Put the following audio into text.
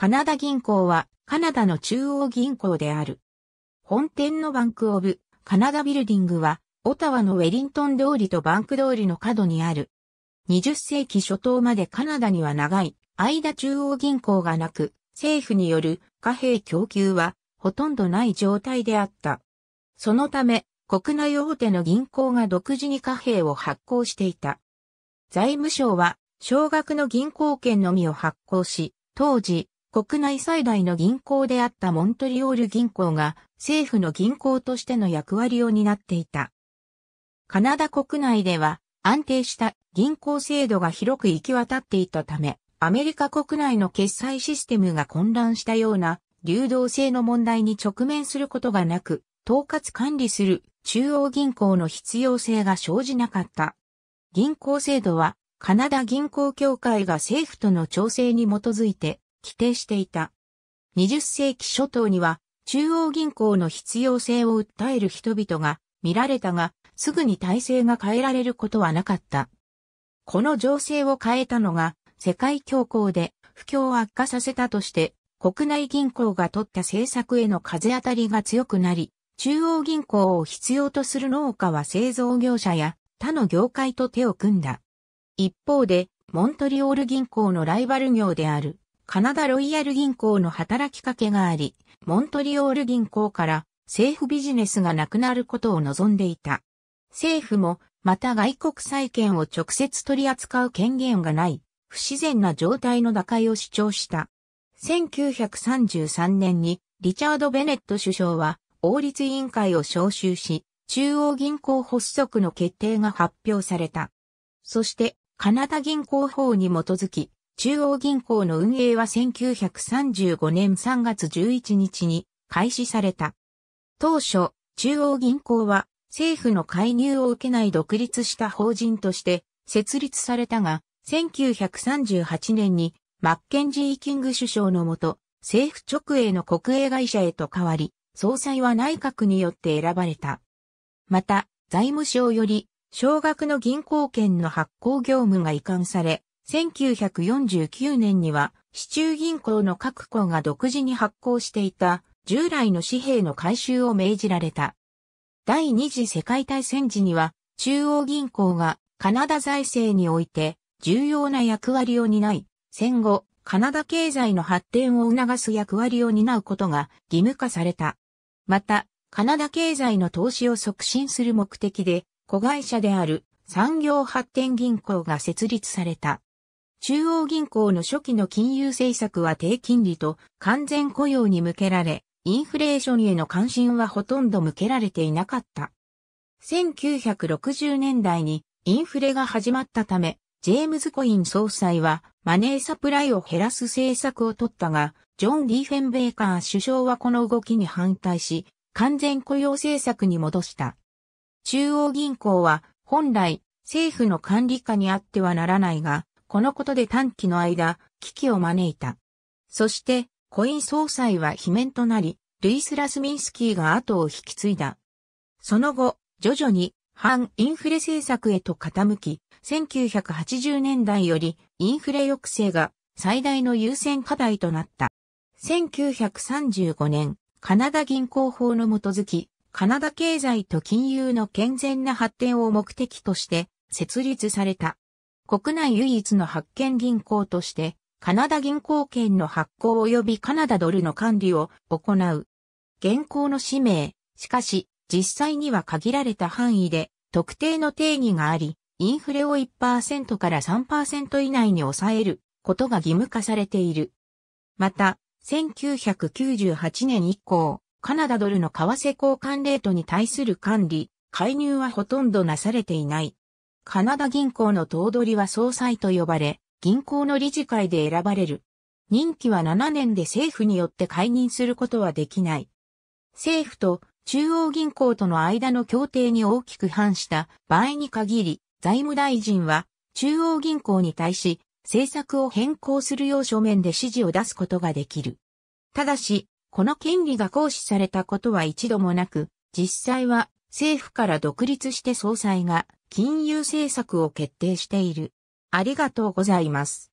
カナダ銀行はカナダの中央銀行である。本店のバンクオブカナダビルディングはオタワのウェリントン通りとバンク通りの角にある。20世紀初頭までカナダには長い間中央銀行がなく、政府による貨幣供給はほとんどない状態であった。そのため、国内大手の銀行が独自に貨幣を発行していた。財務省は、少額の銀行券のみを発行し、当時、国内最大の銀行であったモントリオール銀行が政府の銀行としての役割を担っていた。カナダ国内では安定した銀行制度が広く行き渡っていたため、アメリカ国内の決済システムが混乱したような流動性の問題に直面することがなく、統括管理する中央銀行の必要性が生じなかった。銀行制度はカナダ銀行協会が政府との調整に基づいて規定していた。20世紀初頭には中央銀行の必要性を訴える人々が見られたが、すぐに体制が変えられることはなかった。この情勢を変えたのが、世界恐慌で不況を悪化させたとして、国内銀行が取った政策への風当たりが強くなり、中央銀行を必要とする農家は製造業者や他の業界と手を組んだ。一方で、モントリオール銀行のライバル業であるカナダロイヤル銀行の働きかけがあり、モントリオール銀行から政府ビジネスがなくなることを望んでいた。政府も、また外国債券を直接取り扱う権限がない、不自然な状態の打開を主張した。1933年にリチャード・ベネット首相は王立委員会を招集し、中央銀行発足の決定が発表された。そして、カナダ銀行法に基づき、中央銀行の運営は1935年3月11日に開始された。当初、中央銀行は政府の介入を受けない独立した法人として設立されたが、1938年にマッケンジー・キング首相のもと、政府直営の国営会社へと変わり、総裁は内閣によって選ばれた。また、財務省より、少額の銀行券の発行業務が移管され、1949年には、市中銀行の各行が独自に発行していた従来の紙幣の回収を命じられた。第二次世界大戦時には中央銀行がカナダ財政において重要な役割を担い、戦後カナダ経済の発展を促す役割を担うことが義務化された。また、カナダ経済の投資を促進する目的で子会社である産業発展銀行が設立された。中央銀行の初期の金融政策は低金利と完全雇用に向けられ、インフレーションへの関心はほとんど向けられていなかった。1960年代にインフレが始まったため、ジェームズ・コイン総裁はマネーサプライを減らす政策を取ったが、ジョン・ディーフェンベーカー首相はこの動きに反対し、完全雇用政策に戻した。中央銀行は本来政府の管理下にあってはならないが、このことで短期の間、危機を招いた。そして、コイン総裁は罷免となり、ルイス・ラスミンスキーが後を引き継いだ。その後、徐々に反インフレ政策へと傾き、1980年代よりインフレ抑制が最大の優先課題となった。1935年、カナダ銀行法の基づき、カナダ経済と金融の健全な発展を目的として設立された。国内唯一の発券銀行として、カナダ銀行券の発行及びカナダドルの管理を行う。現行の氏名、しかし、実際には限られた範囲で、特定の定義があり、インフレを1%から3%以内に抑えることが義務化されている。また、1998年以降、カナダドルの為替交換レートに対する管理、介入はほとんどなされていない。カナダ銀行の頭取は総裁と呼ばれ、銀行の理事会で選ばれる。任期は7年で政府によって解任することはできない。政府と中央銀行との間の協定に大きく反した場合に限り、財務大臣は中央銀行に対し政策を変更するよう書面で指示を出すことができる。ただし、この権利が行使されたことは一度もなく、実際は政府から独立して総裁が金融政策を決定している。ありがとうございます。